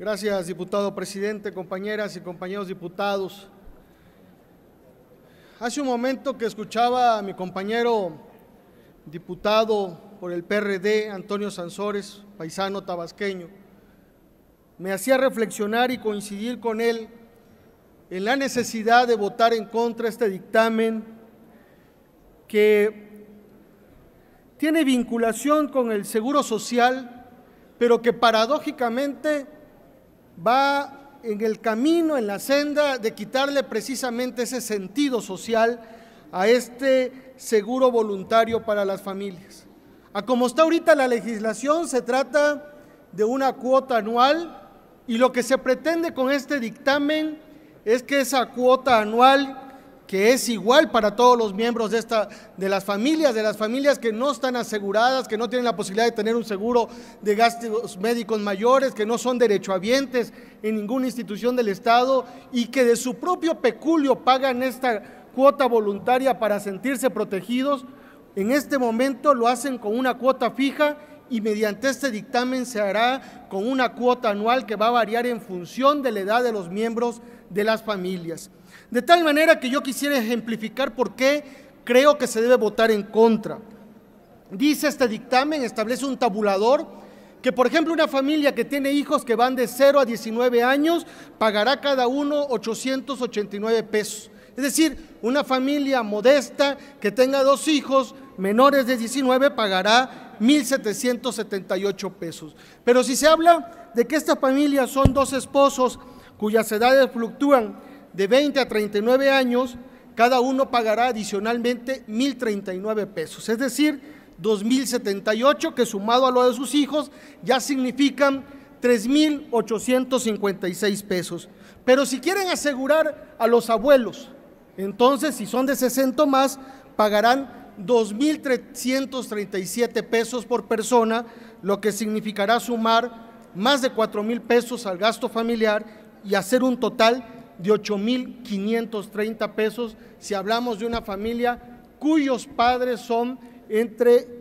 Gracias, diputado presidente, compañeras y compañeros diputados. Hace un momento que escuchaba a mi compañero diputado por el PRD, Antonio Sansores, paisano tabasqueño, me hacía reflexionar y coincidir con él en la necesidad de votar en contra de este dictamen que tiene vinculación con el Seguro Social, pero que paradójicamente va en el camino, en la senda de quitarle precisamente ese sentido social a este seguro voluntario para las familias. A como está ahorita la legislación, se trata de una cuota anual y lo que se pretende con este dictamen es que esa cuota anual que es igual para todos los miembros de, esta, de las familias, de las familias que no están aseguradas, que no tienen la posibilidad de tener un seguro de gastos médicos mayores, que no son derechohabientes en ninguna institución del Estado y que de su propio peculio pagan esta cuota voluntaria para sentirse protegidos, en este momento lo hacen con una cuota fija y mediante este dictamen se hará con una cuota anual que va a variar en función de la edad de los miembros de las familias. De tal manera que yo quisiera ejemplificar por qué creo que se debe votar en contra. Dice este dictamen, establece un tabulador que, por ejemplo, una familia que tiene hijos que van de 0 a 19 años pagará cada uno 889 pesos. Es decir, una familia modesta que tenga dos hijos menores de 19 pagará 1.778 pesos. Pero si se habla de que esta familia son dos esposos cuyas edades fluctúan de 20 a 39 años, cada uno pagará adicionalmente 1.039 pesos, es decir, 2.078 que sumado a lo de sus hijos ya significan 3.856 pesos. Pero si quieren asegurar a los abuelos, entonces si son de 60 más, pagarán 2.337 pesos por persona, lo que significará sumar más de 4.000 pesos al gasto familiar y hacer un total de 8.530 pesos si hablamos de una familia cuyos padres son entre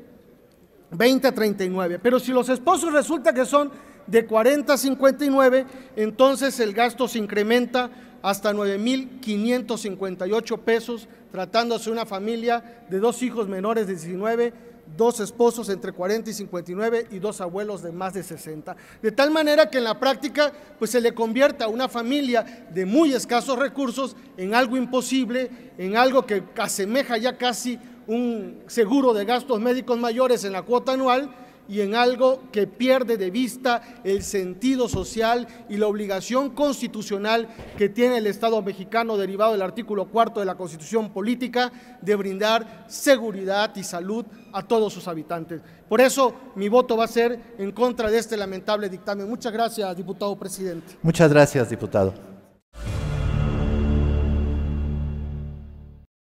20 a 39. Pero si los esposos resulta que son de 40 a 59, entonces el gasto se incrementa hasta 9.558 pesos, tratándose una familia de dos hijos menores de 19, dos esposos entre 40 y 59 y dos abuelos de más de 60. De tal manera que en la práctica pues se le convierta a una familia de muy escasos recursos en algo imposible, en algo que asemeja ya casi un seguro de gastos médicos mayores en la cuota anual y en algo que pierde de vista el sentido social y la obligación constitucional que tiene el Estado mexicano derivado del artículo cuarto de la Constitución Política de brindar seguridad y salud a todos sus habitantes. Por eso mi voto va a ser en contra de este lamentable dictamen. Muchas gracias, diputado presidente. Muchas gracias, diputado.